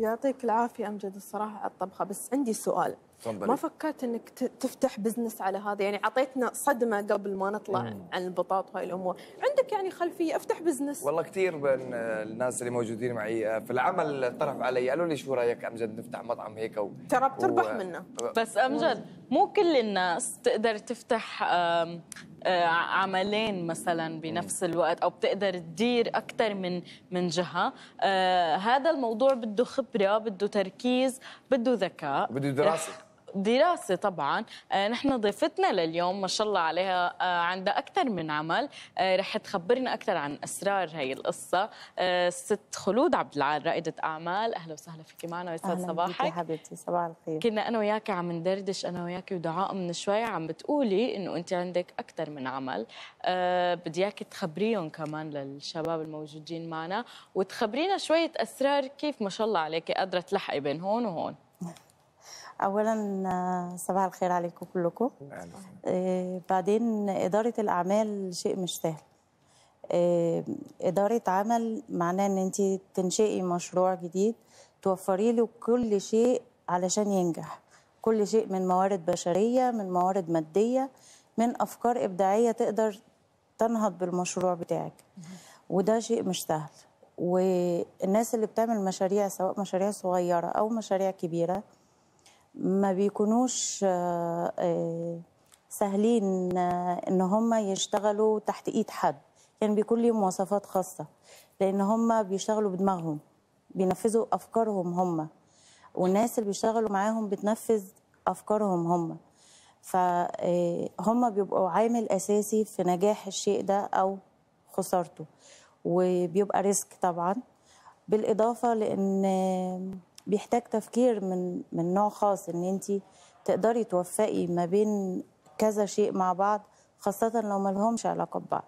يعطيك العافية أمجد الصراحة على الطبخة بس عندي سؤال ما فكرت انك تفتح بزنس على هذا يعني اعطيتنا صدمه قبل ما نطلع مم. عن البطاط وهي الامور عندك يعني خلفيه افتح بزنس والله كثير من الناس اللي موجودين معي آه، في العمل طرف علي قالوا لي شو رايك امجد نفتح مطعم هيك و... ترى بتربح و... منه آه، بس امجد مو كل الناس تقدر تفتح آه، عملين مثلا بنفس الوقت او بتقدر تدير اكثر من من جهه آه هذا الموضوع بده خبره بده تركيز بده ذكاء بده دراسه دراسة طبعا آه، نحن ضيفتنا لليوم ما شاء الله عليها آه، عندها أكثر من عمل آه، رح تخبرنا أكثر عن أسرار هي القصة الست خلود عبد العال رائدة أعمال أهلا وسهلا فيك معنا ويسعد صباحك أهلا حبيبتي صباح الخير كنا أنا وياك عم ندردش أنا وياك ودعاء من شوي عم بتقولي إنه أنت عندك أكثر من عمل بدي إياك تخبريهم كمان للشباب الموجودين معنا وتخبرينا شوية أسرار كيف ما شاء الله عليك قادرة تلحقي بين هون وهون اولا آه، صباح الخير عليكم كلكم آه بعدين اداره الاعمال شيء مش سهل آه، اداره عمل معناه ان انت تنشئي مشروع جديد توفري له كل شيء علشان ينجح كل شيء من موارد بشريه من موارد ماديه من افكار ابداعيه تقدر تنهض بالمشروع بتاعك وده شيء مش سهل والناس اللي بتعمل مشاريع سواء مشاريع صغيره او مشاريع كبيره ما بيكونوش آه، آه، سهلين آه، ان هم يشتغلوا تحت ايد حد كان يعني بيكون ليهم مواصفات خاصه لان هم بيشتغلوا بدماغهم بينفذوا افكارهم هم والناس اللي بيشتغلوا معاهم بتنفذ افكارهم هم فهم بيبقوا عامل اساسي في نجاح الشيء ده او خسارته وبيبقى ريسك طبعا بالاضافه لان بيحتاج تفكير من من نوع خاص ان انت تقدري توفقي ما بين كذا شيء مع بعض خاصه لو ما لهمش علاقه ببعض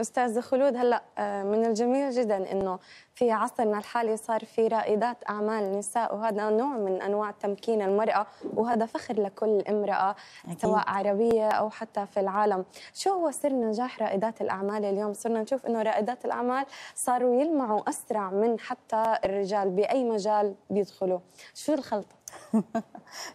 استاذ خلود هلا آه، من الجميل جدا انه في عصرنا الحالي صار في رائدات اعمال نساء وهذا نوع من انواع تمكين المراه وهذا فخر لكل امراه أكيد. سواء عربيه او حتى في العالم شو هو سر نجاح رائدات الاعمال اليوم صرنا نشوف انه رائدات الاعمال صاروا يلمعوا اسرع من حتى الرجال باي مجال بيدخلوا شو الخلطه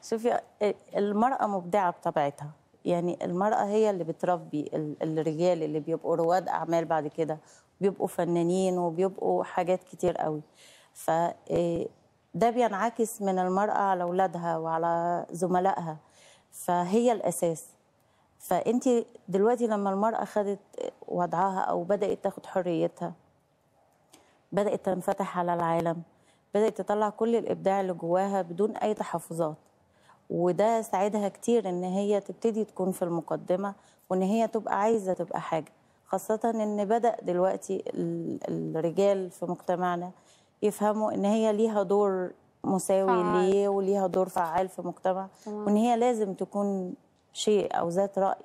شوفي إيه، المراه مبدعه بطبيعتها يعني المرأة هي اللي بتربي الرجال اللي بيبقوا رواد أعمال بعد كده بيبقوا فنانين وبيبقوا حاجات كتير قوي ف آه، ده بينعكس من المرأة على أولادها وعلى زملائها فهي الأساس فأنت دلوقتي لما المرأة خدت وضعها أو بدأت تاخد حريتها بدأت تنفتح على العالم بدأت تطلع كل الإبداع اللي جواها بدون أي تحفظات وده ساعدها كتير ان هي تبتدي تكون في المقدمه وان هي تبقى عايزه تبقى حاجه خاصه ان بدا دلوقتي الرجال في مجتمعنا يفهموا ان هي ليها دور مساوي فعال. ليه وليها دور فعال في مجتمع وان هي لازم تكون شيء او ذات راي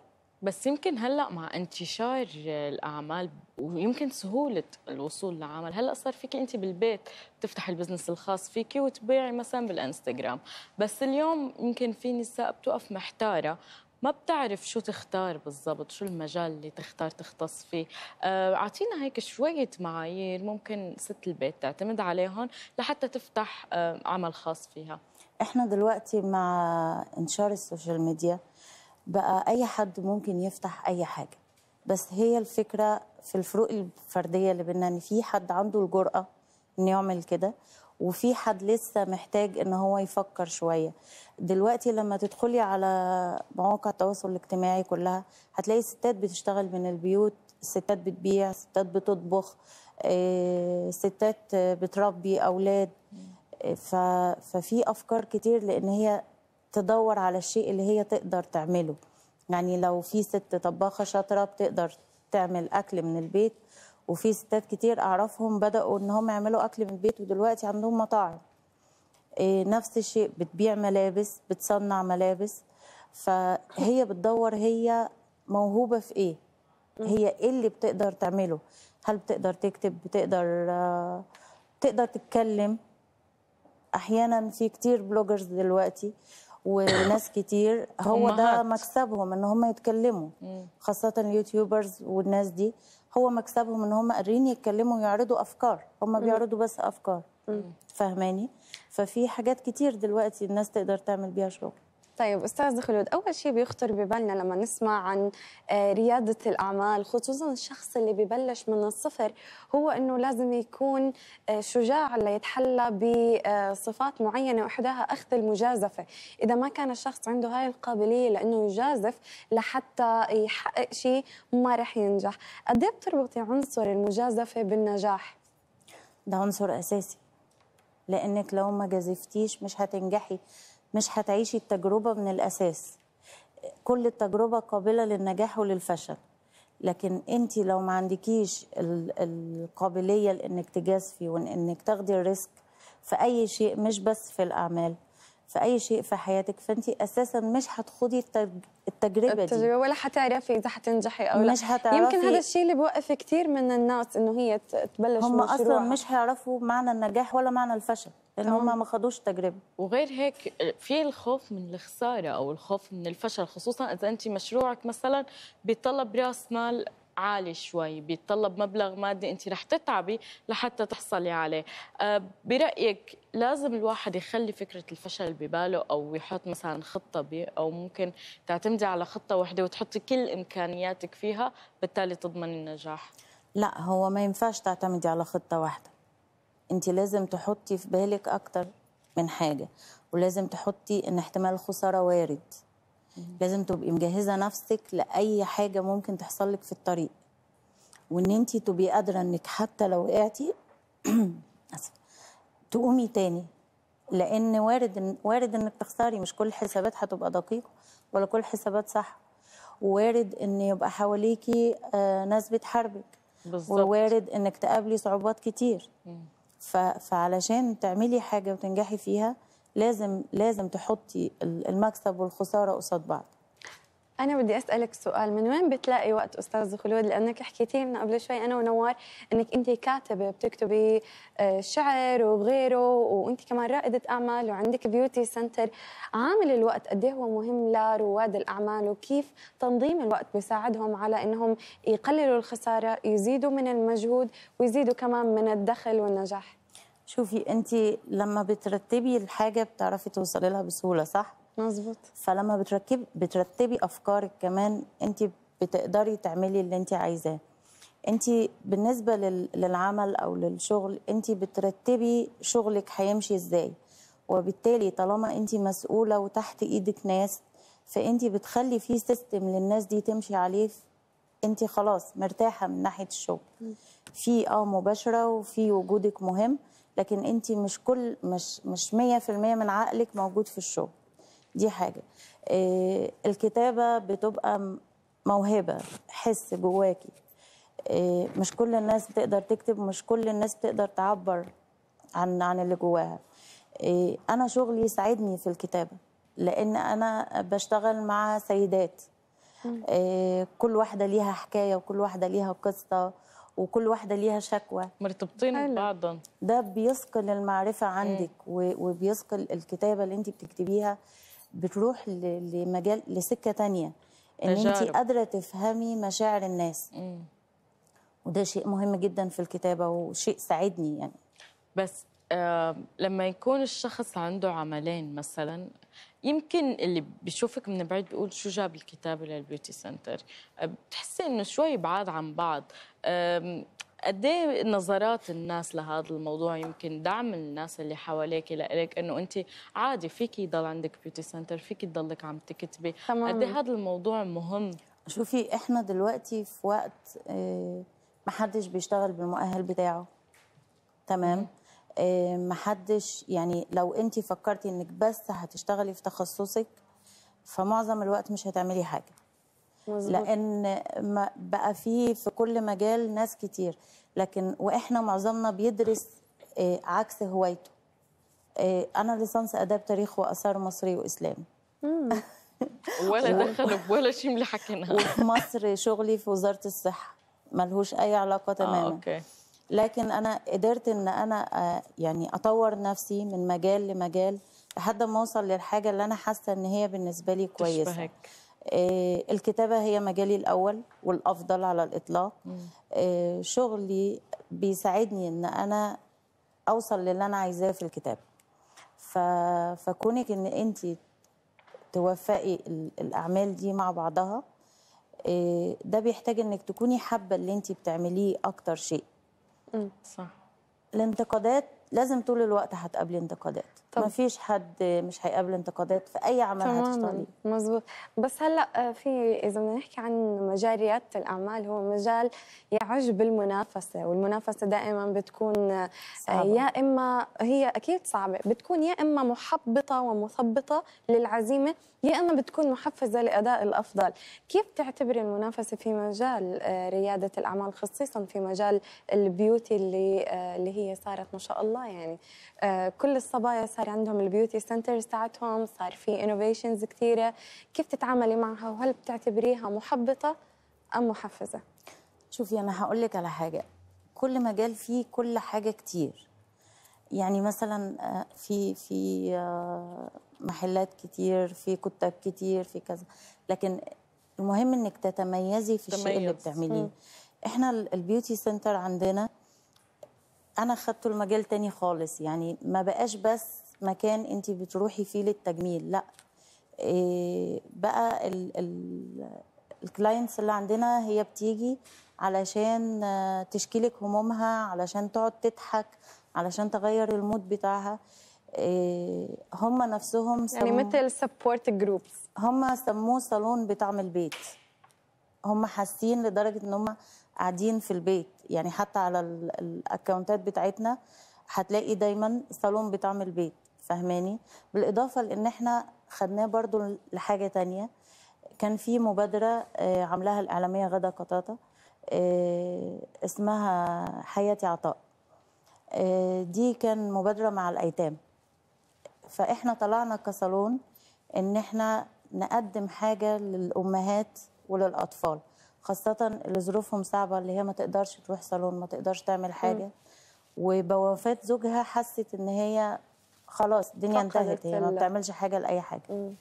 بس يمكن هلا مع انتشار الاعمال ويمكن سهوله الوصول لعمل هلا صار فيك انت بالبيت تفتحي البزنس الخاص فيكي وتبيعي مثلا بالانستغرام بس اليوم يمكن في نساء بتقف محتاره ما بتعرف شو تختار بالضبط شو المجال اللي تختار تختص فيه آه، اعطينا آه، هيك شويه معايير ممكن ست البيت تعتمد عليهم لحتى تفتح آه، عمل خاص فيها احنا دلوقتي مع انتشار السوشيال ميديا بقى اي حد ممكن يفتح اي حاجه بس هي الفكره في الفروق الفرديه اللي بيننا ان في حد عنده الجرأه انه يعمل كده وفي حد لسه محتاج ان هو يفكر شويه دلوقتي لما تدخلي على مواقع التواصل الاجتماعي كلها هتلاقي ستات بتشتغل من البيوت ستات بتبيع ستات بتطبخ آه، ستات بتربي اولاد ففي افكار كتير لان هي تدور على الشيء اللي هي تقدر تعمله يعني لو في ست طباخه شاطره بتقدر تعمل اكل من البيت وفي ستات كتير اعرفهم بداوا ان هم يعملوا اكل من البيت ودلوقتي عندهم مطاعم إيه، نفس الشيء بتبيع ملابس بتصنع ملابس فهي بتدور هي موهوبه في ايه هي ايه اللي بتقدر تعمله هل بتقدر تكتب بتقدر آه، تقدر تتكلم احيانا في كتير بلوجرز دلوقتي وناس كتير هو ده مكسبهم ان هم يتكلموا خاصه اليوتيوبرز والناس دي هو مكسبهم ان هم قادرين يتكلموا ويعرضوا افكار هم بيعرضوا بس افكار فاهماني ففي حاجات كتير دلوقتي الناس تقدر تعمل بيها شغل طيب استاذ خلود اول شيء بيخطر ببالنا لما نسمع عن آه، رياده الاعمال خصوصا الشخص اللي ببلش من الصفر هو انه لازم يكون آه، شجاع ليتحلى بصفات معينه واحداها اخذ المجازفه اذا ما كان الشخص عنده هاي القابليه لانه يجازف لحتى يحقق شيء ما راح ينجح قد ايه بتربطي عنصر المجازفه بالنجاح ده عنصر اساسي لانك لو ما جازفتيش مش هتنجحي مش هتعيشي التجربه من الاساس كل التجربه قابله للنجاح وللفشل لكن انت لو ما عندكيش القابليه لانك تجازفي وانك تاخدي الريسك في اي شيء مش بس في الاعمال في اي شيء في حياتك فانت اساسا مش هتخوضي التجربه, دي التجربه ولا هتعرفي اذا هتنجحي او لا مش هتعرفي يمكن هذا الشيء اللي بوقف كثير من الناس انه هي تبلش هم اصلا مش هيعرفوا معنى النجاح ولا معنى الفشل لان هم ما خدوش تجربه وغير هيك في الخوف من الخساره او الخوف من الفشل خصوصا اذا انت مشروعك مثلا بيطلب راس مال عالي شوي بيتطلب مبلغ مادي انت رح تتعبي لحتى تحصلي عليه أه، برايك لازم الواحد يخلي فكره الفشل بباله او يحط مثلا خطه بي او ممكن تعتمدي على خطه واحده وتحطي كل امكانياتك فيها بالتالي تضمني النجاح لا هو ما ينفعش تعتمدي على خطه واحده انت لازم تحطي في بالك اكتر من حاجه ولازم تحطي ان احتمال الخساره وارد لازم تبقي مجهزه نفسك لاي حاجه ممكن تحصل لك في الطريق وان انت تبقي قادره انك حتى لو وقعتي تقومي تاني لان وارد إن وارد انك تخسري مش كل الحسابات هتبقى دقيقه ولا كل الحسابات صح وارد ان يبقى حواليكي آه، ناس بتحاربك بالظبط ووارد انك تقابلي صعوبات كتير ف... فعلشان تعملي حاجه وتنجحي فيها لازم لازم تحطي المكسب والخساره قصاد بعض أنا بدي أسألك سؤال من وين بتلاقي وقت أستاذ خلود لأنك حكيتي لنا قبل شوي أنا ونوار أنك أنت كاتبة بتكتبي آه، شعر وغيره وأنت كمان رائدة أعمال وعندك بيوتي سنتر عامل الوقت قد إيه هو مهم لرواد الأعمال وكيف تنظيم الوقت بيساعدهم على أنهم يقللوا الخسارة يزيدوا من المجهود ويزيدوا كمان من الدخل والنجاح شوفي انت لما بترتبي الحاجه بتعرفي توصلي لها بسهوله صح مظبوط فلما بتركب بترتبي افكارك كمان انت بتقدري تعملي اللي انت عايزاه انت بالنسبه لل... للعمل او للشغل انت بترتبي شغلك هيمشي ازاي وبالتالي طالما انت مسؤوله وتحت ايدك ناس فانت بتخلي في سيستم للناس دي تمشي عليه انت خلاص مرتاحه من ناحيه الشغل في اه مباشره وفي وجودك مهم لكن انت مش كل مش مش 100% من عقلك موجود في الشغل دي حاجه إيه الكتابه بتبقى موهبه حس جواكي إيه مش كل الناس بتقدر تكتب مش كل الناس بتقدر تعبر عن عن اللي جواها إيه انا شغلي يساعدني في الكتابه لان انا بشتغل مع سيدات إيه كل واحده ليها حكايه وكل واحده ليها قصه وكل واحدة ليها شكوى مرتبطين ببعضهم ده بيثقل المعرفة عندك وبيثقل الكتابة اللي انت بتكتبيها بتروح لمجال لسكة تانية ان تجارب. انت قادرة تفهمي مشاعر الناس مم. وده شيء مهم جدا في الكتابة وشيء ساعدني يعني بس آه، لما يكون الشخص عنده عملين مثلا يمكن اللي بيشوفك من بعيد بيقول شو جاب الكتابة للبيوتي سنتر آه، بتحسي انه شوي بعاد عن بعض قد إيه نظرات الناس لهذا الموضوع يمكن دعم الناس اللي حواليك لإلك انه انت عادي فيكي يضل عندك بيوتي سنتر فيكي تضلك عم تكتبي قد إيه هذا الموضوع مهم شوفي احنا دلوقتي في وقت آه، ما حدش بيشتغل بالمؤهل بتاعه تمام مم. آه، محدش يعني لو انت فكرتي انك بس هتشتغلي في تخصصك فمعظم الوقت مش هتعملي حاجه مزبوط. لان بقى في في كل مجال ناس كتير لكن واحنا معظمنا بيدرس آه، عكس هوايته آه، انا ليسانس اداب تاريخ واثار مصري واسلام ولا دخلوا ولا شيء من اللي حكيناه وفي مصر شغلي في وزاره الصحه ملهوش اي علاقه تماما آه، أوكي. لكن انا قدرت ان انا آه، يعني اطور نفسي من مجال لمجال لحد ما اوصل للحاجه اللي انا حاسه ان هي بالنسبه لي كويسه تشبهك. آه الكتابه هي مجالي الاول والافضل على الاطلاق آه شغلي بيساعدني ان انا اوصل للي انا عايزاه في الكتابه ف... فكونك ان انت توفقي الاعمال دي مع بعضها آه ده بيحتاج انك تكوني حابه اللي انت بتعمليه اكتر شيء صح الانتقادات لازم طول الوقت هتقابلي انتقادات ما فيش حد مش هيقابل انتقادات في اي عمل هتشتغليه مظبوط بس هلا آه، في اذا بدنا نحكي عن مجال رياده الاعمال هو مجال يعج بالمنافسه والمنافسه دائما بتكون آه، صعبة. يا اما هي اكيد صعبه بتكون يا اما محبطه ومثبطه للعزيمه يا اما بتكون محفزه لاداء الافضل كيف تعتبري المنافسه في مجال آه، رياده الاعمال خصيصا في مجال البيوتي اللي اللي هي صارت ما شاء الله يعني آه، كل الصبايا صار عندهم البيوتي سنترز تاعتهم صار في انوفيشنز كثيره كيف تتعاملي معها وهل بتعتبريها محبطه ام محفزه شوفي انا هقول لك على حاجه كل مجال فيه كل حاجه كتير يعني مثلا آه، في في آه، محلات كتير في كتاب كتير في كذا لكن المهم انك تتميزي في الشيء اللي بتعمليه احنا البيوتي سنتر عندنا انا خدته المجال تاني خالص يعني ما بقاش بس مكان انت بتروحي فيه للتجميل لا إيه بقى ال ال الكلاينتس اللي عندنا هي بتيجي علشان آه، تشكيلك همومها علشان تقعد تضحك علشان تغير المود بتاعها إيه هم نفسهم يعني مثل سبورت جروبس هم سموه صالون بطعم البيت هم حاسين لدرجه ان هم قاعدين في البيت يعني حتى على الاكونتات بتاعتنا هتلاقي دايما صالون بتعمل البيت فهماني بالاضافه لان احنا خدناه برضو لحاجه تانية كان في مبادره آه، عاملاها الاعلاميه غدا قطاطه آه، اسمها حياتي عطاء آه، دي كان مبادره مع الايتام فاحنا طلعنا كصالون ان احنا نقدم حاجه للامهات وللاطفال خاصه اللي ظروفهم صعبه اللي هي ما تقدرش تروح صالون ما تقدرش تعمل حاجه م. وبوفاه زوجها حست ان هي خلاص الدنيا انتهت هي ما بتعملش حاجه لاي حاجه مم.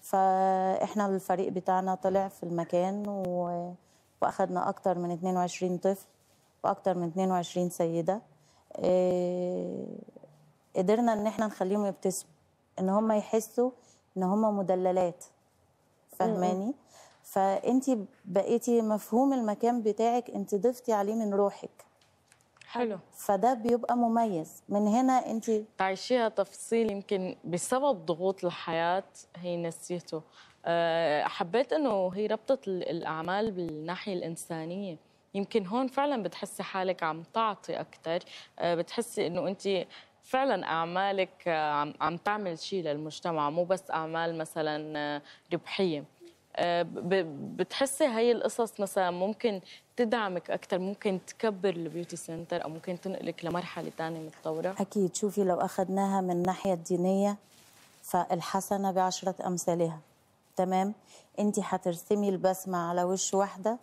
فاحنا الفريق بتاعنا طلع في المكان و... واخدنا اكتر من 22 طفل واكتر من 22 سيده إيه... قدرنا ان احنا نخليهم يبتسموا ان هم يحسوا ان هم مدللات فاهماني فانت بقيتي مفهوم المكان بتاعك انت ضفتي عليه من روحك حلو فده بيبقى مميز من هنا انت تعيشيها تفصيل يمكن بسبب ضغوط الحياه هي نسيته آه، حبيت انه هي ربطت الاعمال بالناحيه الانسانيه يمكن هون فعلا بتحسي حالك عم تعطي اكثر آه، بتحسي انه انت فعلا اعمالك آه، عم تعمل شيء للمجتمع مو بس اعمال مثلا ربحيه آه، بتحسي هاي القصص مثلا ممكن تدعمك اكثر ممكن تكبر البيوتي سنتر او ممكن تنقلك لمرحله ثانيه متطوره اكيد شوفي لو اخذناها من الناحيه الدينيه فالحسنه بعشره امثالها تمام انت حترسمي البسمه على وش واحده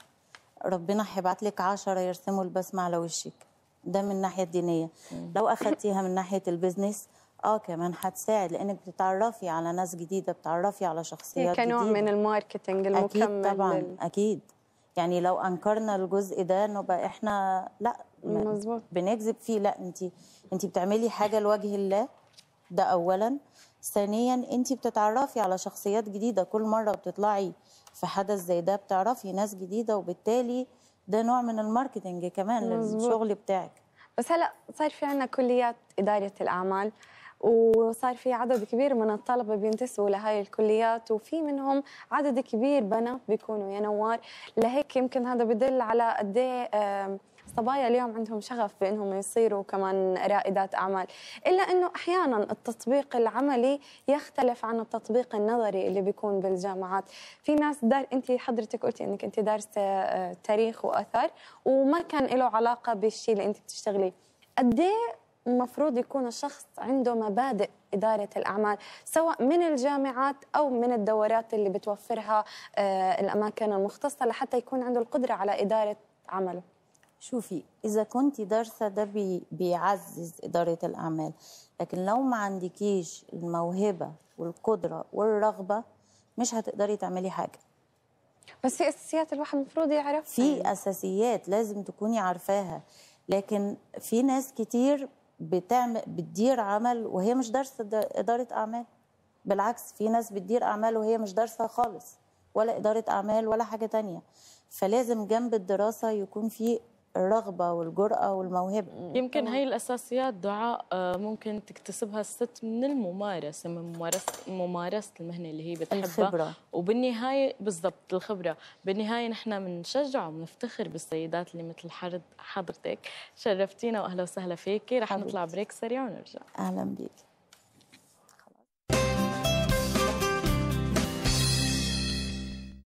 ربنا هيبعت لك 10 يرسموا البسمه على وشك ده من الناحيه الدينيه لو اخذتيها من ناحيه البيزنس اه كمان هتساعد لانك بتتعرفي على ناس جديده بتتعرفي على شخصيات جديده كنوع من الماركتنج المكمل اكيد طبعا لل... اكيد يعني لو انكرنا الجزء ده نبقى احنا لا مظبوط بنكذب فيه لا انت انت بتعملي حاجه لوجه الله ده اولا ثانيا انت بتتعرفي على شخصيات جديده كل مره بتطلعي في حدث زي ده بتعرفي ناس جديده وبالتالي ده نوع من الماركتنج كمان مزبوط. للشغل بتاعك بس هلا صار في عندنا كليات اداره الاعمال وصار في عدد كبير من الطلبه بينتسبوا لهي الكليات وفي منهم عدد كبير بنات بيكونوا يا نوار لهيك يمكن هذا بدل على قد إيه، صبايا اليوم عندهم شغف بانهم يصيروا كمان رائدات اعمال الا انه احيانا التطبيق العملي يختلف عن التطبيق النظري اللي بيكون بالجامعات في ناس دار انت حضرتك قلتي انك انت دارسه آه، تاريخ واثار وما كان له علاقه بالشيء اللي انت بتشتغليه قد إيه المفروض يكون الشخص عنده مبادئ إدارة الأعمال سواء من الجامعات أو من الدورات اللي بتوفرها آه، الأماكن المختصة لحتى يكون عنده القدرة على إدارة عمله شوفي إذا كنت دارسة ده بي بيعزز إدارة الأعمال لكن لو ما عندكيش الموهبة والقدرة والرغبة مش هتقدري تعملي حاجة بس في اساسيات الواحد المفروض يعرفها في اساسيات لازم تكوني عارفاها لكن في ناس كتير بتعمل بتدير عمل وهي مش دارسه اداره اعمال بالعكس في ناس بتدير اعمال وهي مش دارسه خالص ولا اداره اعمال ولا حاجه تانية فلازم جنب الدراسه يكون في الرغبه والجراه والموهبه يمكن هي الاساسيات دعاء آه، ممكن تكتسبها الست من الممارسه من ممارسه ممارسه المهنه اللي هي بتحبها الخبرة. وبالنهايه بالضبط الخبره بالنهايه نحن بنشجع وبنفتخر بالسيدات اللي مثل حضرتك شرفتينا واهلا وسهلا فيكي رح نطلع بريك سريع ونرجع اهلا بيكي